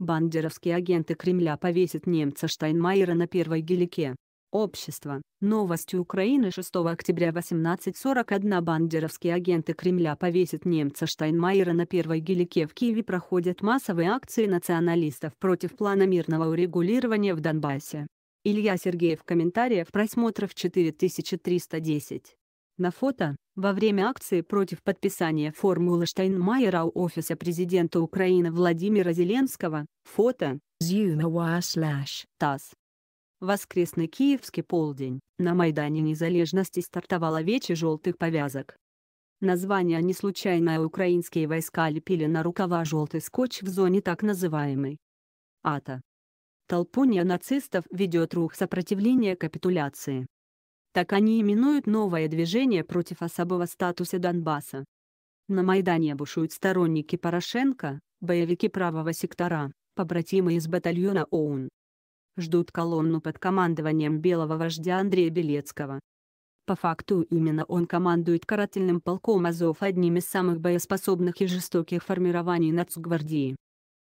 Бандеровские агенты Кремля повесят немца Штайнмайера на первой гелике. Общество. Новости Украины 6 октября 18.41 Бандеровские агенты Кремля повесят немца Штайнмайера на первой гелике в Киеве проходят массовые акции националистов против плана мирного урегулирования в Донбассе. Илья Сергеев комментариев просмотров 4310. На фото во время акции против подписания формулы Штайнмайера у офиса президента Украины Владимира Зеленского, фото ТАСС. Воскресный киевский полдень, на Майдане Незалежности стартовала вече желтых повязок. Название не случайное украинские войска лепили на рукава желтый скотч в зоне так называемой АТА. Толпу нацистов ведет рух сопротивления капитуляции. Так они именуют новое движение против особого статуса Донбасса. На Майдане бушуют сторонники Порошенко, боевики правого сектора, побратимы из батальона ОУН. Ждут колонну под командованием белого вождя Андрея Белецкого. По факту именно он командует карательным полком Азов одним из самых боеспособных и жестоких формирований нацгвардии.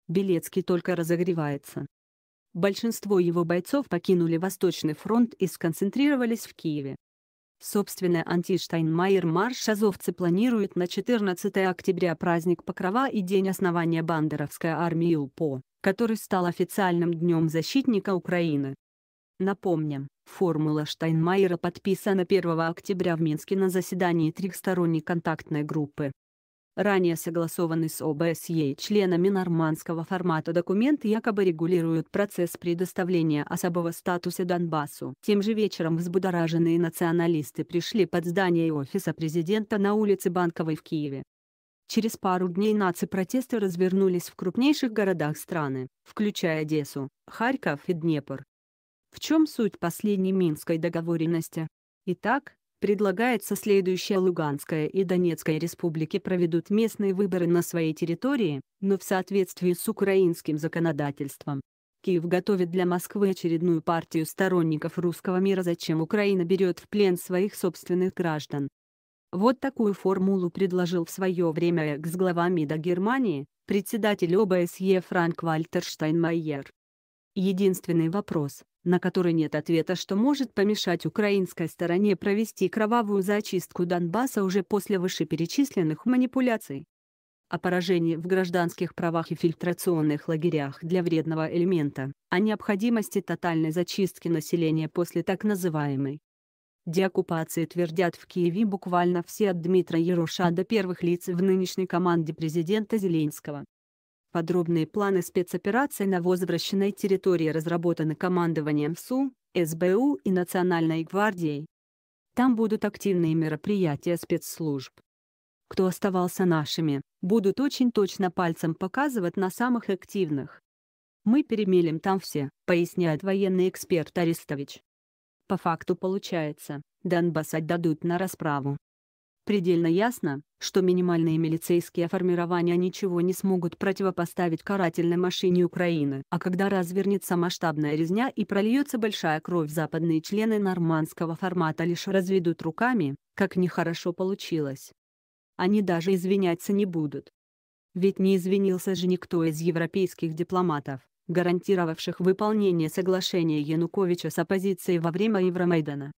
Белецкий только разогревается. Большинство его бойцов покинули Восточный фронт и сконцентрировались в Киеве. Собственно, антиштайнмайер марш азовцы планируют на 14 октября праздник Покрова и день основания Бандеровской армии УПО, который стал официальным днем защитника Украины. Напомним, формула Штайнмайера подписана 1 октября в Минске на заседании трехсторонней контактной группы, Ранее согласованный с ОБСЕ членами нормандского формата документ якобы регулирует процесс предоставления особого статуса Донбассу. Тем же вечером взбудораженные националисты пришли под здание офиса президента на улице Банковой в Киеве. Через пару дней наци-протесты развернулись в крупнейших городах страны, включая Одессу, Харьков и Днепр. В чем суть последней Минской договоренности? Итак, Предлагается следующее Луганская и Донецкая республики проведут местные выборы на своей территории, но в соответствии с украинским законодательством. Киев готовит для Москвы очередную партию сторонников русского мира зачем Украина берет в плен своих собственных граждан. Вот такую формулу предложил в свое время экс-глава МИДа Германии, председатель ОБСЕ Франк Вальтер Штайнмайер. Единственный вопрос, на который нет ответа, что может помешать украинской стороне провести кровавую зачистку Донбасса уже после вышеперечисленных манипуляций. О поражении в гражданских правах и фильтрационных лагерях для вредного элемента, о необходимости тотальной зачистки населения после так называемой деоккупации твердят в Киеве буквально все от Дмитра Яруша до первых лиц в нынешней команде президента Зеленского. Подробные планы спецоперации на возвращенной территории разработаны командованием СУ, СБУ и Национальной гвардией. Там будут активные мероприятия спецслужб. Кто оставался нашими, будут очень точно пальцем показывать на самых активных. Мы перемелим там все, поясняет военный эксперт Аристович. По факту получается, Донбасс отдадут на расправу. Предельно ясно, что минимальные милицейские формирования ничего не смогут противопоставить карательной машине Украины. А когда развернется масштабная резня и прольется большая кровь, западные члены нормандского формата лишь разведут руками, как нехорошо получилось. Они даже извиняться не будут. Ведь не извинился же никто из европейских дипломатов, гарантировавших выполнение соглашения Януковича с оппозицией во время Евромайдана.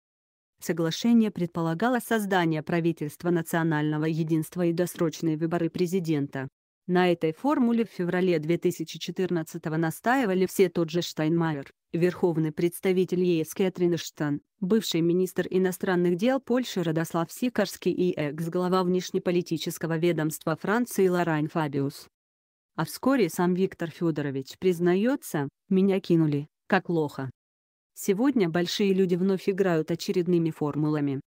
Соглашение предполагало создание правительства национального единства и досрочные выборы президента. На этой формуле в феврале 2014-го настаивали все тот же Штайнмайер, верховный представитель ЕС Кэтрин бывший министр иностранных дел Польши Радослав Сикорский и экс-глава внешнеполитического ведомства Франции Лорайн Фабиус. А вскоре сам Виктор Федорович признается, «Меня кинули, как лоха». Сегодня большие люди вновь играют очередными формулами.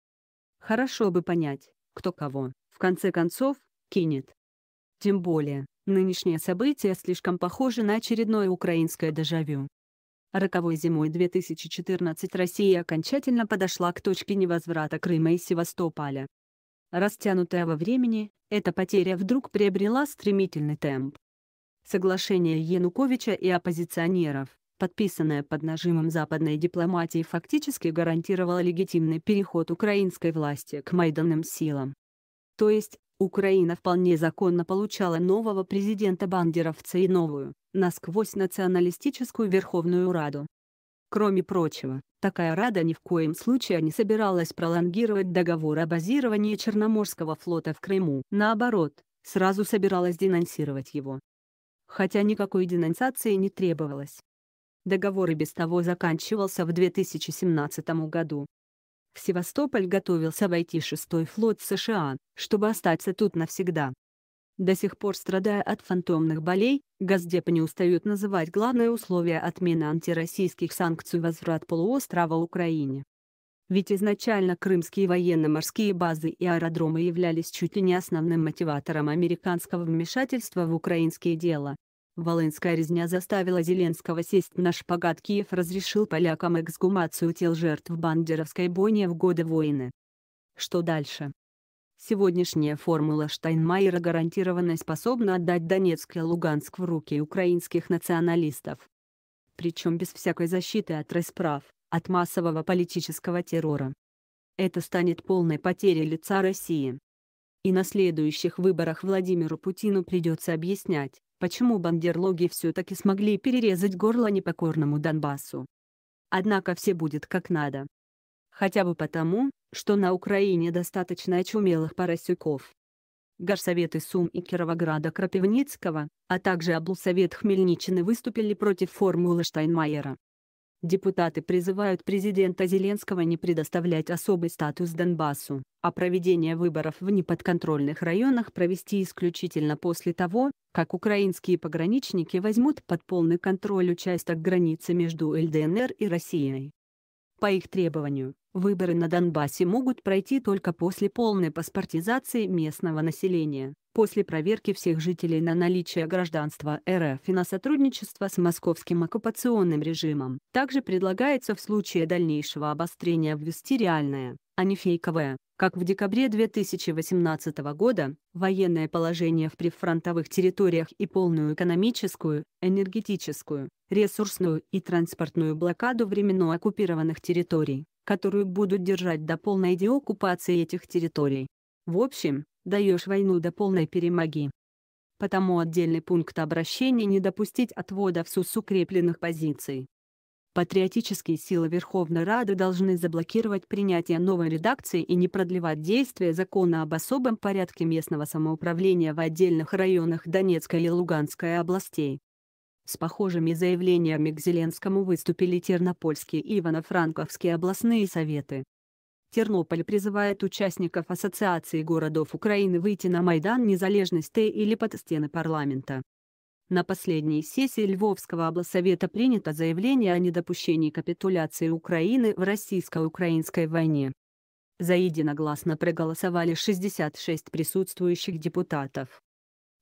Хорошо бы понять, кто кого, в конце концов, кинет. Тем более, нынешнее событие слишком похоже на очередное украинское дежавю. Роковой зимой 2014 Россия окончательно подошла к точке невозврата Крыма и Севастополя. Растянутая во времени, эта потеря вдруг приобрела стремительный темп. Соглашение Януковича и оппозиционеров, подписанная под нажимом западной дипломатии, фактически гарантировала легитимный переход украинской власти к майданным силам. То есть, Украина вполне законно получала нового президента бандеровца и новую, насквозь националистическую Верховную Раду. Кроме прочего, такая Рада ни в коем случае не собиралась пролонгировать договор о базировании Черноморского флота в Крыму. Наоборот, сразу собиралась денонсировать его. Хотя никакой денонсации не требовалось. Договор и без того заканчивался в 2017 году. В Севастополь готовился войти шестой флот США, чтобы остаться тут навсегда. До сих пор страдая от фантомных болей, Газдеп не устают называть главное условие отмены антироссийских санкций возврат полуострова Украине. Ведь изначально крымские военно-морские базы и аэродромы являлись чуть ли не основным мотиватором американского вмешательства в украинские дела, Волынская резня заставила Зеленского сесть на шпагат Киев разрешил полякам эксгумацию тел жертв бандеровской бойни в годы войны. Что дальше? Сегодняшняя формула Штайнмайера гарантированно способна отдать Донецк и Луганск в руки украинских националистов. Причем без всякой защиты от расправ, от массового политического террора. Это станет полной потерей лица России. И на следующих выборах Владимиру Путину придется объяснять, почему бандерлоги все-таки смогли перерезать горло непокорному Донбассу. Однако все будет как надо. Хотя бы потому, что на Украине достаточно очумелых поросюков. Горсоветы Сум и Кировограда Крапивницкого, а также облсовет Хмельничины выступили против формулы Штайнмайера. Депутаты призывают президента Зеленского не предоставлять особый статус Донбассу, а проведение выборов в неподконтрольных районах провести исключительно после того, как украинские пограничники возьмут под полный контроль участок границы между ЛДНР и Россией. По их требованию, выборы на Донбассе могут пройти только после полной паспортизации местного населения, после проверки всех жителей на наличие гражданства РФ и на сотрудничество с московским оккупационным режимом. Также предлагается в случае дальнейшего обострения ввести реальное, а не фейковое, как в декабре 2018 года, военное положение в прифронтовых территориях и полную экономическую, энергетическую, ресурсную и транспортную блокаду временно оккупированных территорий, которую будут держать до полной деоккупации этих территорий. В общем, даешь войну до полной перемоги. Потому отдельный пункт обращения не допустить отвода в СУС укрепленных позиций. Патриотические силы Верховной Рады должны заблокировать принятие новой редакции и не продлевать действие закона об особом порядке местного самоуправления в отдельных районах Донецкой и Луганской областей. С похожими заявлениями к Зеленскому выступили Тернопольский и Ивано-Франковские областные советы. Тернополь призывает участников Ассоциации городов Украины выйти на Майдан незалежности или под стены парламента. На последней сессии Львовского облсовета принято заявление о недопущении капитуляции Украины в российско-украинской войне. За единогласно проголосовали 66 присутствующих депутатов.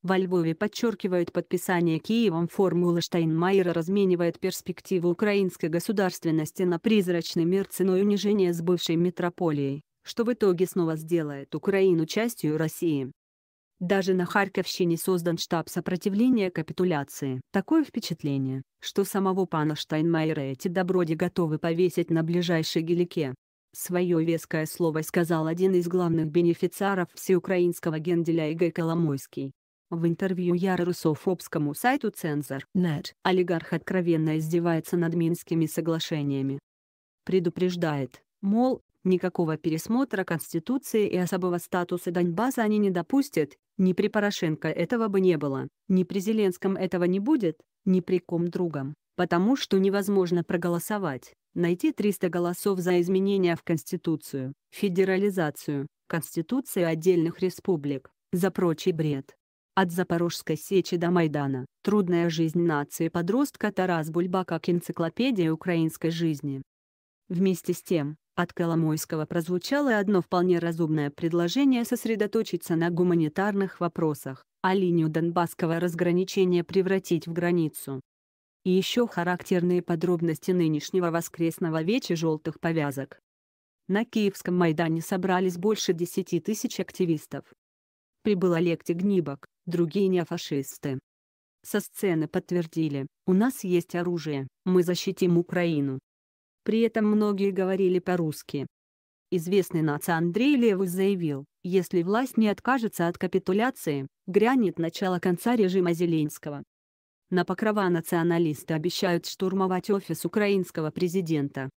Во Львове подчеркивают подписание Киевом формулы Штайнмайера разменивает перспективы украинской государственности на призрачный мир ценой унижения с бывшей метрополией, что в итоге снова сделает Украину частью России. Даже на Харьковщине создан штаб сопротивления капитуляции. Такое впечатление, что самого пана Штайнмайера эти доброди готовы повесить на ближайшей гелике. Свое веское слово сказал один из главных бенефициаров всеукраинского генделя Игорь Коломойский. В интервью ярусофобскому сайту Цензор.нет олигарх откровенно издевается над Минскими соглашениями. Предупреждает, мол, никакого пересмотра Конституции и особого статуса Донбасса они не допустят, ни при Порошенко этого бы не было, ни при Зеленском этого не будет, ни при ком другом, потому что невозможно проголосовать, найти 300 голосов за изменения в Конституцию, федерализацию, конституцию отдельных республик, за прочий бред. От Запорожской сечи до Майдана. Трудная жизнь нации подростка Тарас Бульба как энциклопедия украинской жизни. Вместе с тем, от Коломойского прозвучало одно вполне разумное предложение сосредоточиться на гуманитарных вопросах, а линию донбасского разграничения превратить в границу. И еще характерные подробности нынешнего воскресного веча желтых повязок. На Киевском Майдане собрались больше 10 тысяч активистов. Прибыл Олег Тегнибок, другие неофашисты. Со сцены подтвердили, у нас есть оружие, мы защитим Украину. При этом многие говорили по-русски. Известный нац Андрей Левус заявил, если власть не откажется от капитуляции, грянет начало конца режима Зеленского. На покрова националисты обещают штурмовать офис украинского президента.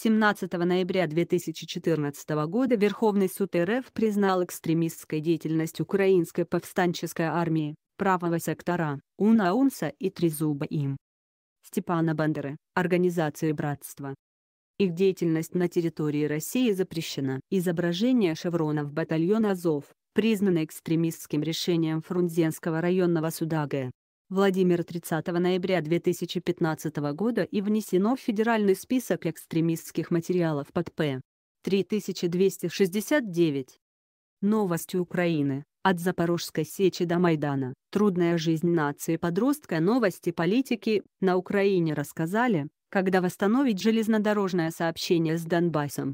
17 ноября 2014 года Верховный суд РФ признал экстремистской деятельность украинской повстанческой армии, правого сектора, Унаунса и Трезуба им. Степана Бандеры, Организации Братства. Их деятельность на территории России запрещена. Изображение шевронов батальона Азов, признано экстремистским решением Фрунзенского районного суда Г. Владимир 30 ноября 2015 года и внесено в федеральный список экстремистских материалов под П. 3269. Новости Украины. От Запорожской сечи до Майдана. Трудная жизнь нации подростка. Новости политики на Украине рассказали, когда восстановить железнодорожное сообщение с Донбассом.